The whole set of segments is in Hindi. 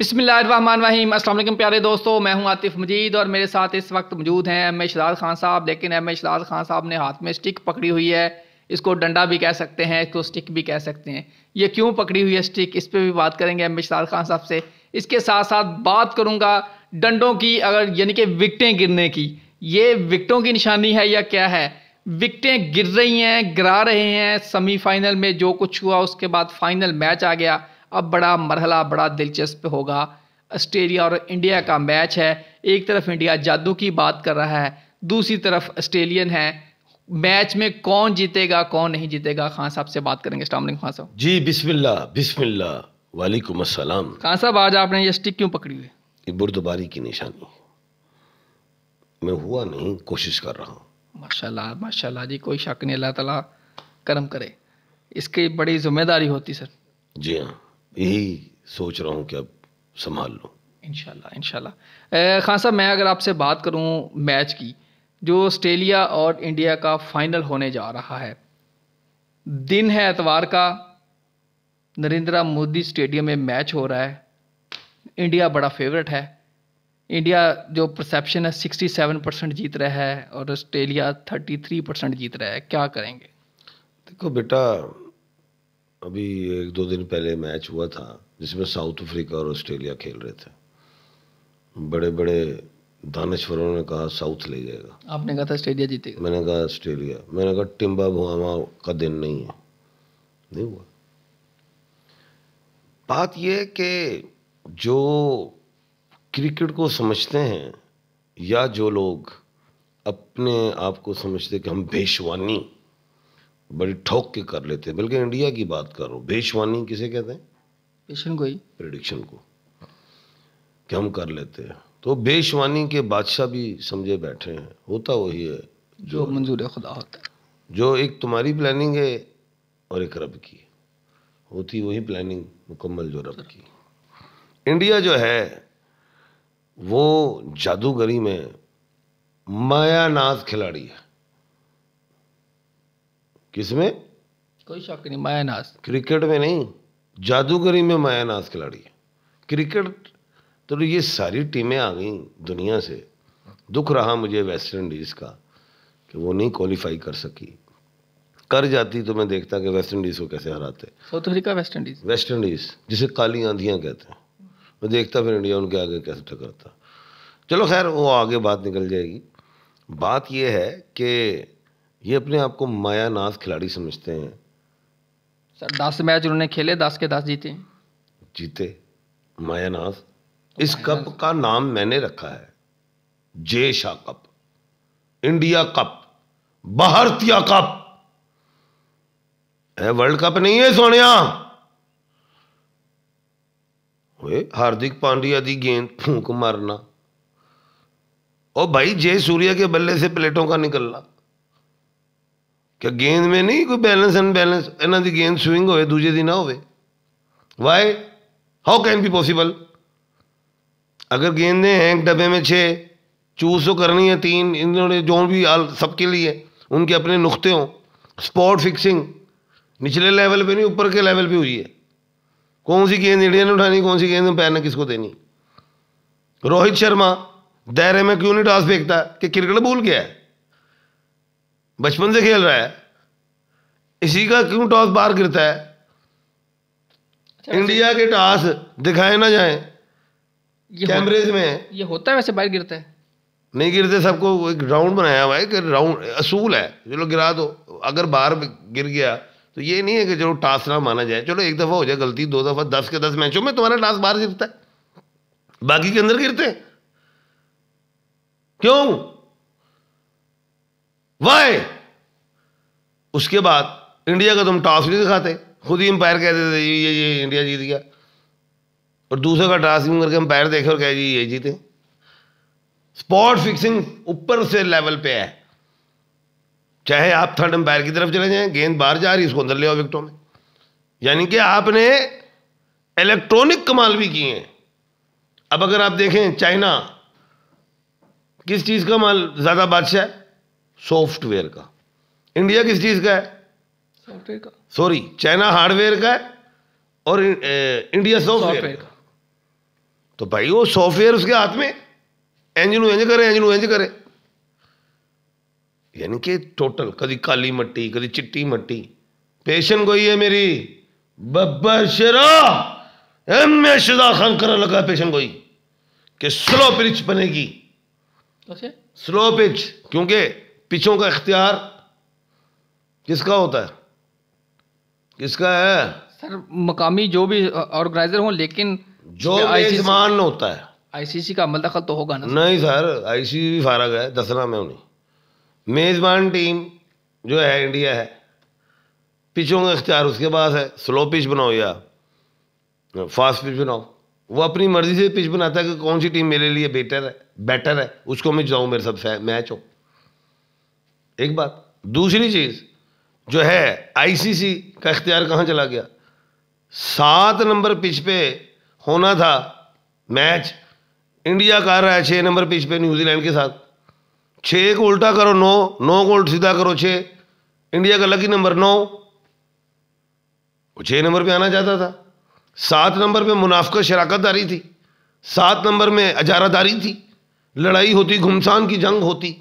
बिसमीम असल प्यारे दोस्तों मैं हूं आतिफ मजीद और मेरे साथ इस वक्त मौजूद हैं एम ए शदाद खान साहब लेकिन एम ए शदाद खान साहब ने हाथ में स्टिक पकड़ी हुई है इसको डंडा भी कह सकते हैं इसको स्टिक भी कह सकते हैं ये क्यों पकड़ी हुई है स्टिक इस पर भी बात करेंगे एम ए शदाद खान साहब से इसके साथ साथ बात करूँगा डंडों की अगर यानी कि विकटें गिरने की ये विकटों की निशानी है या क्या है विकटें गिर रही हैं गिरा रहे हैं सेमीफाइनल में जो कुछ हुआ उसके बाद फाइनल मैच आ गया अब बड़ा मरहला बड़ा दिलचस्प होगा ऑस्ट्रेलिया और इंडिया का मैच है एक तरफ इंडिया जादू की बात कर रहा है दूसरी तरफ ऑस्ट्रेलियन है मैच में कौन जीतेगा कौन नहीं जीतेगा खान साहब से बात करेंगे खान साहब जी बिस्मिल्ला बिस्मिल्ला वालेकुम अस्सलाम खान साहब आज आपने ये स्टिक क्यों पकड़ी हुई ये बुर्दबारी की निशानी मैं हुआ नहीं कोशिश कर रहा हूँ माशाल्लाह माशाल्लाह जी कोई शक नहीं अल्लाह ताला करम करे इसकी बड़ी जिम्मेदारी होती सर जी हाँ यही सोच रहा हूँ कि अब संभाल लूँ इनशाला इनशाला खान साहब मैं अगर आपसे बात करूँ मैच की जो ऑस्ट्रेलिया और इंडिया का फाइनल होने जा रहा है दिन है एतवार का नरेंद्र मोदी स्टेडियम में मैच हो रहा है इंडिया बड़ा फेवरेट है इंडिया जो परसेप्शन है 67 परसेंट जीत रहा है और ऑस्ट्रेलिया 33 परसेंट जीत रहा है क्या करेंगे देखो बेटा अभी एक दो दिन पहले मैच हुआ था जिसमें साउथ अफ्रीका और ऑस्ट्रेलिया खेल रहे थे बड़े बड़े दानश्वरों ने कहा साउथ ले जाएगा आपने कहा था ऑस्ट्रेलिया जीतेगा मैंने कहा ऑस्ट्रेलिया मैंने कहा टिम्बा भुआमा का दिन नहीं है नहीं हुआ बात यह कि जो क्रिकेट को समझते हैं या जो लोग अपने आप को समझते कि हम बेशवानी बड़ी ठोक के कर लेते हैं बल्कि इंडिया की बात करो बेशवानी किसे कहते हैं पेशन को ही प्रिडिक्शन को कि हम कर लेते हैं तो बेशवानी के बादशाह भी समझे बैठे हैं होता वही है जो, जो मंजूर है खुदा होता है जो एक तुम्हारी प्लानिंग है और एक रब की होती वही प्लानिंग मुकम्मल जो रब की इंडिया जो है वो जादूगरी में मायानाथ खिलाड़ी है किसमें कोई शक नहीं मायानाज क्रिकेट में नहीं जादूगरी में मायानाज खिलाड़ी क्रिकेट तो ये सारी टीमें आ गई दुनिया से दुख रहा मुझे वेस्ट इंडीज़ का कि वो नहीं क्वालिफाई कर सकी कर जाती तो मैं देखता कि वेस्ट इंडीज़ को कैसे हराते South Africa West Indies West Indies जिसे काली आंधियाँ कहते हैं मैं देखता फिर इंडिया उनके आगे कैसे टकरता चलो खैर वो आगे बात निकल जाएगी बात यह है कि ये अपने आप को माया नाश खिलाड़ी समझते हैं सर दस मैच उन्होंने खेले दस के दस जीते जीते माया नाश तो इस कप का नाम मैंने रखा है Jay Shah cup India cup भारतीय कप है वर्ल्ड कप नहीं है सोनिया हार्दिक पांड्या की गेंद फूंक मारना ओ भाई जय सूर्य के बल्ले से प्लेटों का निकलना क्या गेंद में नहीं कोई बैलेंस अनबैलेंस ਬੈਲੈਂਸ की गेंद स्विंग हो दूजे दिन ना हो why how can be possible अगर गेंदें हैं एक डब्बे में छः चूज तो करनी है तीन इन्होंने जो भी सबके लिए उनके अपने नुकते हों स्पॉट फिक्सिंग निचले लेवल पे नहीं ऊपर के लेवल पे हुई है कौन सी गेंद इंडिया ने उठानी कौन सी गेंद पैरना किसको देनी रोहित शर्मा दायरे में क्यों नहीं टॉस फेंकता कि क्रिकेट भूल गया है बचपन से खेल रहा है इसी का क्यों टॉस बाहर गिरता है अच्छा, इंडिया के टॉस दिखाए ना जाए कैमरेज में ये होता है वैसे बाहर गिरता है नहीं गिरते सबको एक राउंड बनाया हुआ है कि राउंड असूल है चलो गिरा दो अगर बाहर गिर गया तो ये नहीं है कि चलो टास ना माना जाए चलो एक दफ़ा हो जाए गलती दो दफ़ा दस के दस मैचों में तुम्हारा टास बाहर गिरता है बाकी के अंदर गिरते क्यों वाई उसके बाद इंडिया का तुम टॉस नहीं दिखाते खुद ही अंपायर कह देते जी ये ये इंडिया जीत गया और दूसरे का टॉस यूं करके अंपायर देखे और कहे जी ये जीते स्पॉट फिक्सिंग ऊपर से लेवल पे है चाहे आप थर्ड अंपायर की तरफ चले जाएं गेंद बाहर जा रही इसको अंदर ले आओ विकटों में यानी कि आपने इलेक्ट्रॉनिक कमाल भी किए हैं अब अगर आप देखें चाइना किस चीज़ का माल ज़्यादा बादशाह है सॉफ्टवेयर का इंडिया किस चीज़ का है सॉफ्टवेयर का सॉरी चाइना हार्डवेयर का है और इंडिया सॉफ्टवेयर का तो भाई वो सॉफ्टवेयर उसके हाथ में इंजन इंज करे इंजन इंज करे यानी कि टोटल कभी काली मट्टी कभी चिट्टी मट्टी पेशन गोई है मेरी शेरा एम ए शुदा खान कर लगा पेशन गोई कि स्लो पिच बनेगी स्लो पिच क्योंकि पिचों का इख्तियार किसका होता है किसका है सर मकामी जो भी ऑर्गेनाइजर हो लेकिन जो मेजबान होता है आईसीसी का अमल दखल तो होगा ना नहीं सर आईसीसी भी फारग है दसरा में उन्हें मेज़बान टीम जो है इंडिया है पिचों का इख्तियार उसके पास है स्लो पिच बनाओ या फास्ट पिच बनाओ वो अपनी मर्जी से पिच बनाता है कि कौन सी टीम मेरे लिए बेटर है बेटर है उसको मैं जाऊँ मेरे सबसे मैच हो एक बात दूसरी चीज़ जो है आईसीसी का इख्तियार कहां चला गया सात नंबर पिच पे होना था मैच इंडिया कर रहा है छह नंबर पिच पे न्यूजीलैंड के साथ छह को उल्टा करो नौ नौ को उल्ट सीधा करो छे इंडिया का लकी नंबर नौ वो छह नंबर पे आना चाहता था सात नंबर पे मुनाफ्का शराकतदारी थी सात नंबर में अजारादारी थी लड़ाई होती घुमसान की जंग होती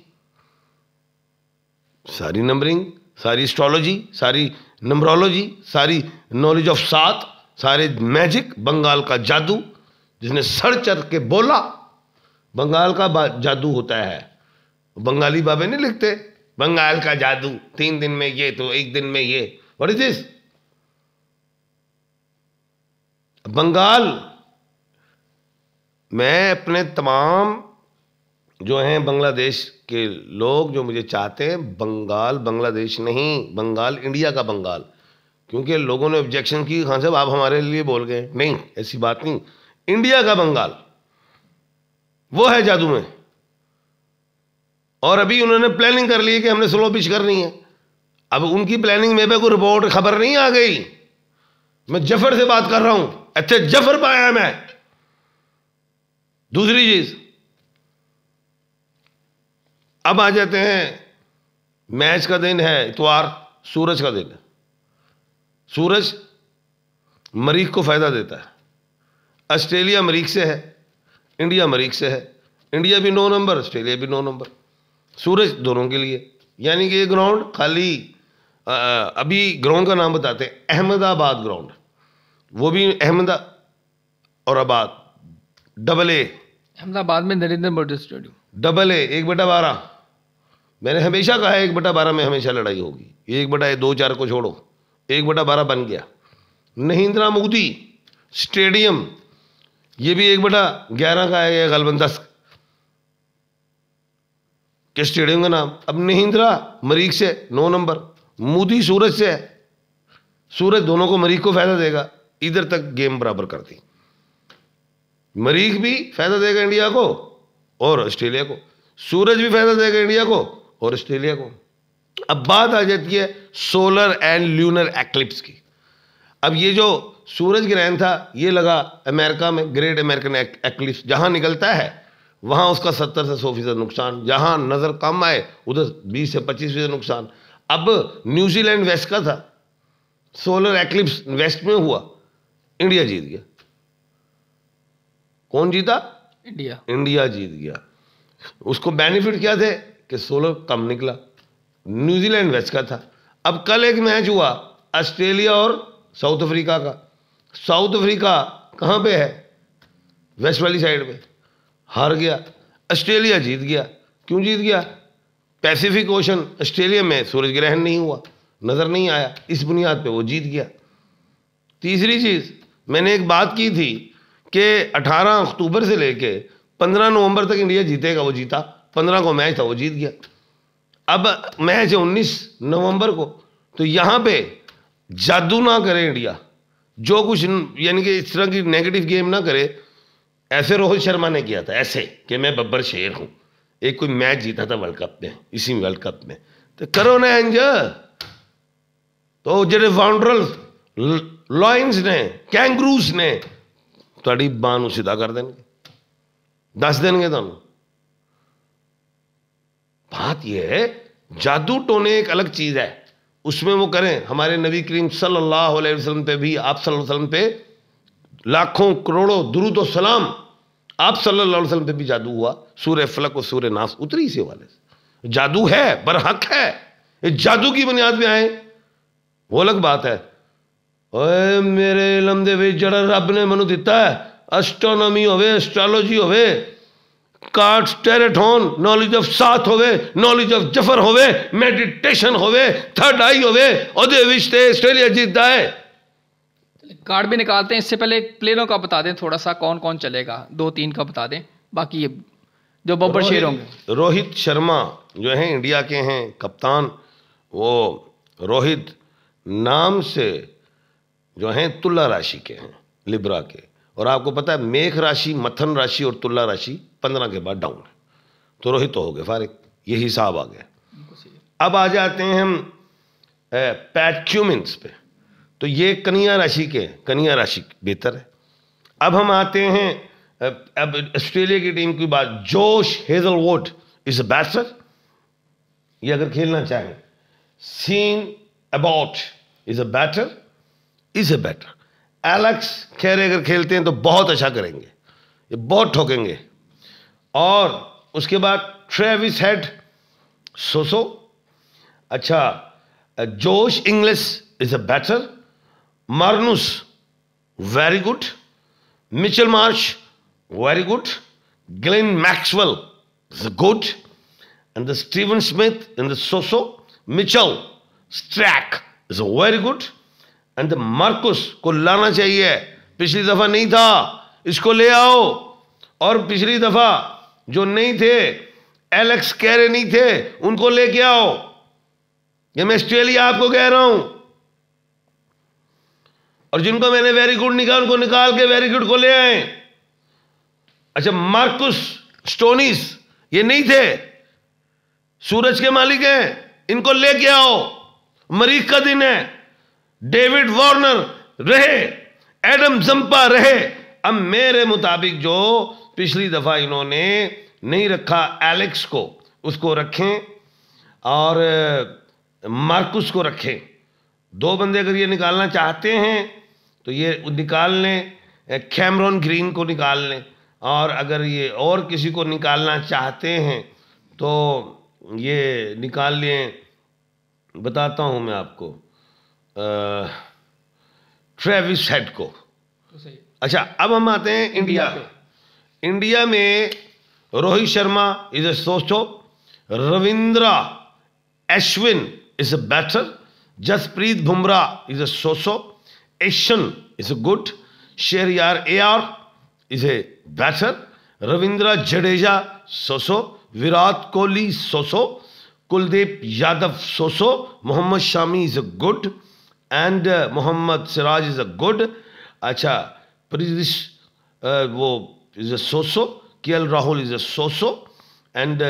सारी नंबरिंग सारी एस्ट्रोलॉजी सारी नंबरोलॉजी सारी नॉलेज ऑफ सात सारे मैजिक बंगाल का जादू जिसने सड़ चढ़ के बोला बंगाल का जादू होता है बंगाली बाबे नहीं लिखते बंगाल का जादू तीन दिन में ये तो एक दिन में ये वट इज दिस बंगाल मैं अपने तमाम जो हैं बांग्लादेश के लोग जो मुझे चाहते हैं बंगाल बांग्लादेश नहीं बंगाल इंडिया का बंगाल क्योंकि लोगों ने ऑब्जेक्शन की खान हाँ साहब आप हमारे लिए बोल गए नहीं ऐसी बात नहीं इंडिया का बंगाल वो है जादू में और अभी उन्होंने प्लानिंग कर ली कि हमने स्लो पिच करनी है अब उनकी प्लानिंग में भी कोई रिपोर्ट खबर नहीं आ गई मैं जफर से बात कर रहा हूं अच्छा जफर पाया मैं दूसरी चीज़ अब आ जाते हैं मैच का दिन है इतवार सूरज का दिन सूरज मरीख को फ़ायदा देता है ऑस्ट्रेलिया मरीख से है इंडिया मरीख से है इंडिया भी नौ नंबर ऑस्ट्रेलिया भी नौ नंबर सूरज दोनों के लिए यानी कि ये ग्राउंड खाली आ, अभी ग्राउंड का नाम बताते हैं अहमदाबाद ग्राउंड वो भी अहमदा और आबाद डबल ए अहमदाबाद में Narendra Modi stadium double A एक बटा बारह मैंने हमेशा कहा एक बटा बारह में हमेशा लड़ाई होगी एक बटा दो चार को छोड़ो एक बटा बारह बन गया नहिंद्रा मोदी स्टेडियम ये भी एक बटा ग्यारह का है गलबन दस के स्टेडियम का नाम अब महिंद्रा मरीख से नौ नंबर मोदी सूरज से है सूरज दोनों को मरीख को फायदा देगा इधर तक गेम बराबर कर दी मरीख भी फायदा देगा इंडिया को और ऑस्ट्रेलिया को सूरज भी फायदा देगा इंडिया को और ऑस्ट्रेलिया को अब बात आ जाती है सोलर एंड ल्यूनर एक्लिप्स की अब ये जो सूरज ग्रहण था ये लगा अमेरिका में ग्रेट अमेरिकन एक्लिप्स जहां निकलता है वहां उसका सत्तर से सौ फीसद नुकसान जहां नज़र कम आए उधर बीस से पच्चीस फीसद नुकसान अब न्यूजीलैंड वेस्ट का था सोलर एक्लिप्स वेस्ट में हुआ इंडिया जीत गया कौन जीता इंडिया इंडिया जीत गया उसको बेनिफिट क्या थे कि सोलह कम निकला न्यूजीलैंड वेस्ट का था अब कल एक मैच हुआ ऑस्ट्रेलिया और साउथ अफ्रीका का साउथ अफ्रीका कहाँ पे है वेस्ट वाली साइड पे हार गया ऑस्ट्रेलिया जीत गया क्यों जीत गया पैसिफिक ओशन ऑस्ट्रेलिया में सूरज ग्रहण नहीं हुआ नज़र नहीं आया इस बुनियाद पे वो जीत गया तीसरी चीज़ मैंने एक बात की थी कि 18 अक्टूबर से लेके 15 नवंबर तक इंडिया जीतेगा वो जीता पंद्रह को मैच था वो जीत गया अब मैच है उन्नीस नवंबर को तो यहां पे जादू ना करे इंडिया जो कुछ यानी कि इस तरह की नेगेटिव गेम ना करे ऐसे रोहित शर्मा ने किया था ऐसे कि मैं बब्बर शेर हूं एक कोई मैच जीता था वर्ल्ड कप में इसी वर्ल्ड कप में तो करो ना एंज तो जो वाउंडरल लॉइंस ने कैंगरूस ने थोड़ी बान सीधा कर देंगे दस देंगे थानू बात यह है जादू टोने एक अलग चीज़ है उसमें वो करें हमारे नबी करीम सल्लल्लाहु अलैहि वसल्लम पे भी आप सल्लल्लाहु अलैहि वसल्लम पे लाखों करोड़ों दुरुद सलाम आप सल्लल्लाहु अलैहि वसल्लम पे भी जादू हुआ सूर्य फलक और सूर्य नास उतरी इसी वाले से जादू है बरहक है ये जादू की बुनियाद में आए वो अलग बात है ओए मेरे इलम दे जड़ा रब ने मैं दिता है एस्ट्रोनॉमी होवे एस्ट्रोलॉजी होवे कार्ड टेरेट होन नॉलेज ऑफ साथ होवे नॉलेज ऑफ जफर होवे मेडिटेशन होवे थर्ड आई होवे ओदे विश्ते ऑस्ट्रेलिया जीतता है कार्ड भी निकालते हैं इससे पहले प्लेयरों का बता दें थोड़ा सा कौन कौन चलेगा दो तीन का बता दें बाकी ये जो बब्बर शेर होंगे रोहित शर्मा जो हैं इंडिया के हैं कप्तान वो रोहित नाम से जो हैं तुला राशि के हैं लिब्रा के और आपको पता है मेघ राशि मथन राशि और तुला राशि पंद्रह के बाद डाउन है तो रोहित तो हो गए फारिक ये हिसाब आ गया अब आ जाते हैं हम पैक्यूमिन्स पे तो ये कन्या राशि के कन्या राशि बेहतर है अब हम आते हैं अब ऑस्ट्रेलिया की टीम की बात जोश हेजलवोट इज अ ये अगर खेलना चाहें Sean Abbott is a batter is a batter Alex खैर अगर खेलते हैं तो बहुत अच्छा करेंगे ये बहुत ठोकेंगे और उसके बाद ट्रेविस हेड सोसो अच्छा Josh Inglis is a batter Marnus very good Mitchell Marsh very good Glenn Maxwell is a good the Steven Smith in the so so Mitchell Starc is a very good and Marcus को लाना चाहिए पिछली दफ़ा नहीं था इसको ले आओ और पिछली दफ़ा जो नहीं थे एलेक्स कह रहे नहीं थे उनको लेके आओ ये मैं ऑस्ट्रेलिया आपको कह रहा हूं और जिनको मैंने वेरी गुड निकाल उनको निकाल के वेरी गुड को ले आए अच्छा मार्कुस स्टोनिस ये नहीं थे सूरज के मालिक हैं इनको लेके आओ मरीख का दिन है डेविड वार्नर रहे एडम जंपा रहे अब मेरे मुताबिक जो पिछली दफ़ा इन्होंने नहीं रखा एलेक्स को उसको रखें और मार्कुस को रखें दो बंदे अगर ये निकालना चाहते हैं तो ये निकाल लें कैमरॉन ग्रीन को निकाल लें और अगर ये और किसी को निकालना चाहते हैं तो ये निकाल लें बताता हूँ मैं आपको ट्रेविस हेड को तो अच्छा अब हम आते हैं इंडिया इंडिया में रोहित शर्मा इज ए सोचो Ravindra Ashwin is a batter Jasprit Bumrah is a so so Ishan is a good शेर यार Iyer is a batter Ravindra Jadeja so so Virat Kohli so so Kuldeep Yadav so so Mohammed Shami is a good and Mohammed Siraj is a good अच्छा प्रिजिश वो is a so so K L Rahul is a so so and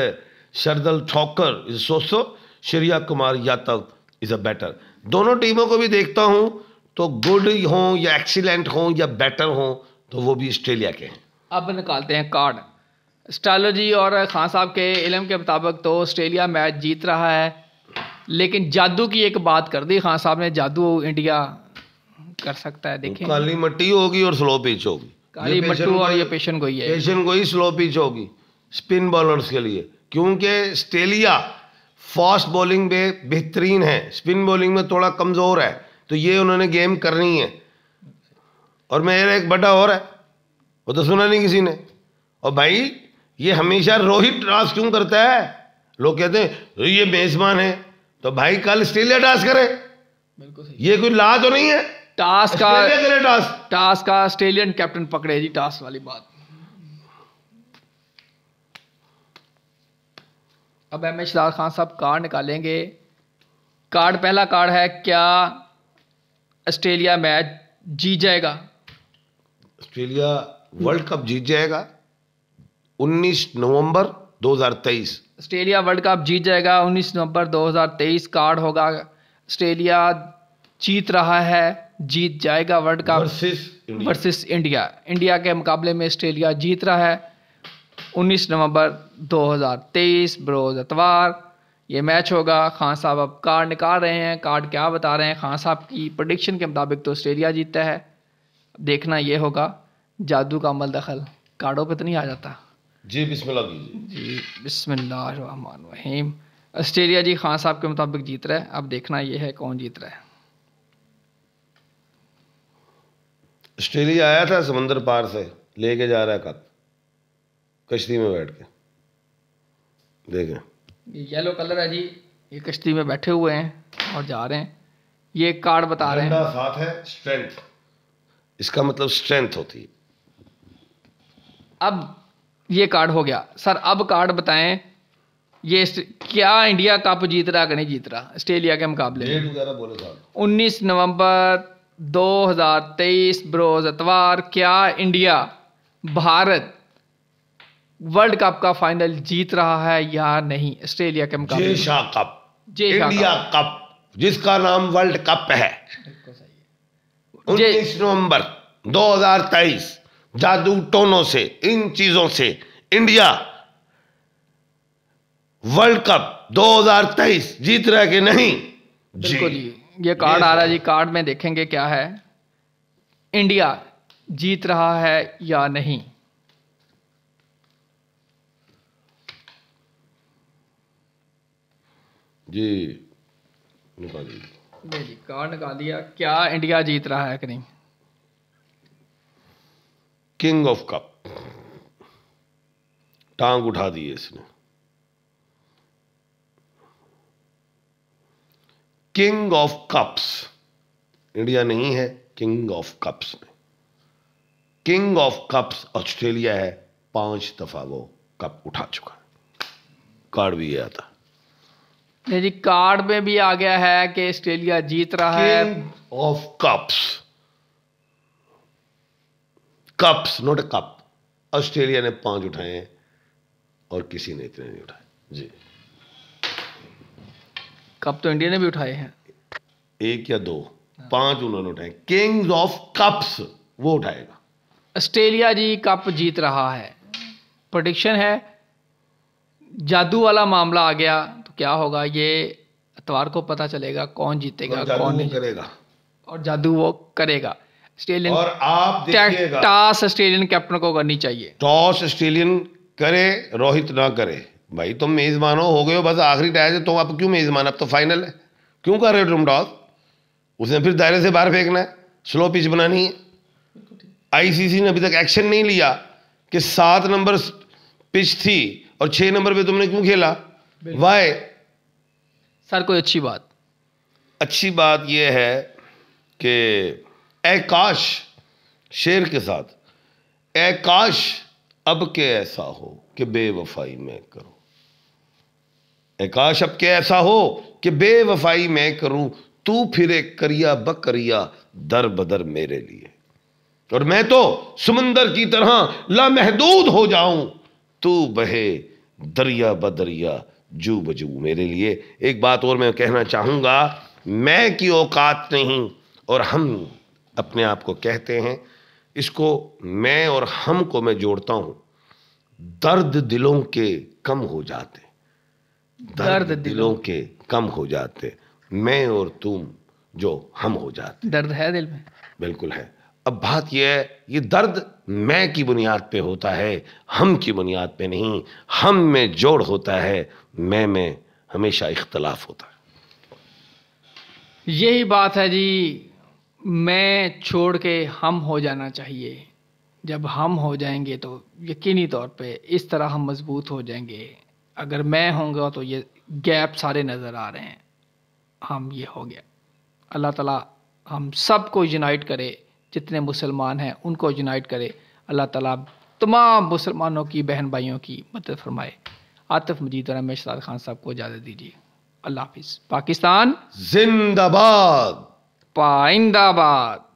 Shardul Thakur is so so Suryakumar Yadav is a better दोनों टीमों को भी देखता हूँ तो गुड हों या एक्सीलेंट हो या बेटर हो तो वो भी ऑस्ट्रेलिया के हैं अब निकालते हैं कार्ड एस्ट्रोलॉजी और खान साहब के इलम के मुताबिक तो ऑस्ट्रेलिया मैच जीत रहा है लेकिन जादू की एक बात कर दी खान हाँ, साहब ने जादू इंडिया कर सकता है देखिए काली मट्टी होगी और स्लो पिच होगी काली मट्टू और ये पेशन गोई है पेशन गोई स्लो पिच होगी स्पिन बॉलर्स के लिए क्योंकि स्टेलिया फास्ट बॉलिंग में बेहतरीन है स्पिन बॉलिंग में थोड़ा कमज़ोर है तो ये उन्होंने गेम करनी है और मेरा एक बटा और है वो तो सुना नहीं किसी ने और भाई ये हमेशा रोहित राज क्यों करता है लोग कहते हैं ये मेज़बान है तो भाई कल ऑस्ट्रेलिया टास्क करे बिल्कुल ये कोई ला तो नहीं है टास का टास टास का ऑस्ट्रेलियन कैप्टन पकड़े जी टास वाली बात अब एम एच लाल खान साहब कार्ड निकालेंगे कार्ड पहला कार्ड है क्या ऑस्ट्रेलिया मैच जीत जाएगा ऑस्ट्रेलिया वर्ल्ड कप जीत जाएगा 19 नवंबर 2023 ऑस्ट्रेलिया वर्ल्ड कप जीत जाएगा 19 नवंबर 2023 कार्ड होगा ऑस्ट्रेलिया जीत रहा है जीत जाएगा world cup versus India India के मुकाबले में ऑस्ट्रेलिया जीत रहा है 19 नवंबर 2023 बरोज एतवार ये मैच होगा खान साहब अब कार्ड निकाल रहे हैं कार्ड क्या बता रहे हैं खान साहब की प्रडिक्शन के मुताबिक तो ऑस्ट्रेलिया जीतता है देखना ये होगा जादू का अमल दखल कार्डों पर तो नहीं आ जाता जी बिस्मिल्लाह कीजिए जी बिस्मिल्लाहिर्रहमानिर्रहीम ऑस्ट्रेलिया जी खान साहब के मुताबिक जीत रहा है अब देखना यह है कौन जीत रहा है ऑस्ट्रेलिया आया था समंदर पार से लेके जा रहा है कप कश्ती में बैठ के देखें ये येलो कलर है जी ये कश्ती में बैठे हुए हैं और जा रहे हैं ये कार्ड बता रहे हैं साथ है स्ट्रेंथ इसका मतलब स्ट्रेंथ होती है अब ये कार्ड हो गया सर अब कार्ड बताएं ये क्या इंडिया कप जीत रहा कि नहीं जीत रहा ऑस्ट्रेलिया के मुकाबले उन्नीस नवंबर 2023 बरोज अतवार क्या इंडिया भारत वर्ल्ड कप का फाइनल जीत रहा है या नहीं ऑस्ट्रेलिया के मुकाबले जेशा कप इंडिया कप जिसका नाम वर्ल्ड कप है उन्नीस नवंबर 2023 जादू टोनों से इन चीज़ों से इंडिया वर्ल्ड कप 2023 जीत रहा है कि नहीं जी ये कार्ड आ रहा है जी कार्ड में देखेंगे क्या है इंडिया जीत रहा है या नहीं जी निकालिए जी कार्ड निकाल दिया क्या इंडिया जीत रहा है कि नहीं किंग ऑफ कप टांग उठा दी इसने किंग ऑफ कप्स इंडिया नहीं है किंग ऑफ कप्स में किंग ऑफ कप्स ऑस्ट्रेलिया है पांच दफा वो कप उठा चुका है कार्ड भी गया था जी कार्ड में भी आ गया है कि ऑस्ट्रेलिया जीत रहा है of cups cups not a cup Australia ने पांच उठाए हैं और किसी ने इतने नहीं उठाए जी कप तो इंडिया ने भी उठाए हैं एक या दो हाँ। पांच उन्होंने उठाए किंग्स ऑफ कप्स वो उठाएगा ऑस्ट्रेलिया जी कप जीत रहा है प्रोडिक्शन है जादू वाला मामला आ गया तो क्या होगा ये इतवार को पता चलेगा कौन जीतेगा कौन नहीं करेगा और जादू वो करेगा ऑस्ट्रेलियन और आप टॉस ऑस्ट्रेलियन कैप्टन को करनी चाहिए टॉस ऑस्ट्रेलियन करे रोहित ना करे भाई तुम मेज़बान हो गए हो बस आखिरी टाइम तुम अब क्यों मेज़बान अब तो फाइनल है क्यों कर रहे हो तुम टॉस उसने फिर दायरे से बाहर फेंकना है स्लो पिच बनानी है आईसीसी ने अभी तक एक्शन नहीं लिया कि सात नंबर पिच थी और छह नंबर पे तुमने क्यों खेला वाय सर कोई अच्छी बात अच्छी बात यह है कि ए काश शेर के साथ ए काश अब के ऐसा हो कि बेवफाई मैं करूं ए काश अब के ऐसा हो कि बेवफाई मैं करूं तू एक करिया बकरिया दर बदर मेरे लिए और मैं तो समंदर की तरह लामहदूद हो जाऊं तू बहे दरिया बदरिया जू बजू मेरे लिए एक बात और मैं कहना चाहूंगा मैं की औकात नहीं और हम अपने आप को कहते हैं इसको मैं और हम को मैं जोड़ता हूं दर्द दिलों के कम हो जाते दर्द, दर्द दिलों के कम हो जाते मैं और तुम जो हम हो जाते दर्द है दिल में बिल्कुल है अब बात यह है ये दर्द मैं की बुनियाद पे होता है हम की बुनियाद पे नहीं हम में जोड़ होता है मैं में हमेशा इख्तलाफ होता है यही बात है जी मैं छोड़ के हम हो जाना चाहिए जब हम हो जाएंगे तो यकीनी तौर पे इस तरह हम मजबूत हो जाएंगे अगर मैं होंगे तो ये गैप सारे नज़र आ रहे हैं हम ये हो गया अल्लाह ताला हम सब को यूनाइट करे जितने मुसलमान हैं उनको यूनाइट करे अल्लाह ताला तमाम मुसलमानों की बहन भाइयों की मदद फरमाए आतिफ मजीद और रमेश खान साहब को इजाज़त दीजिए अल्लाह हाफिज़ पाकिस्तान जिंदाबाद भाजपा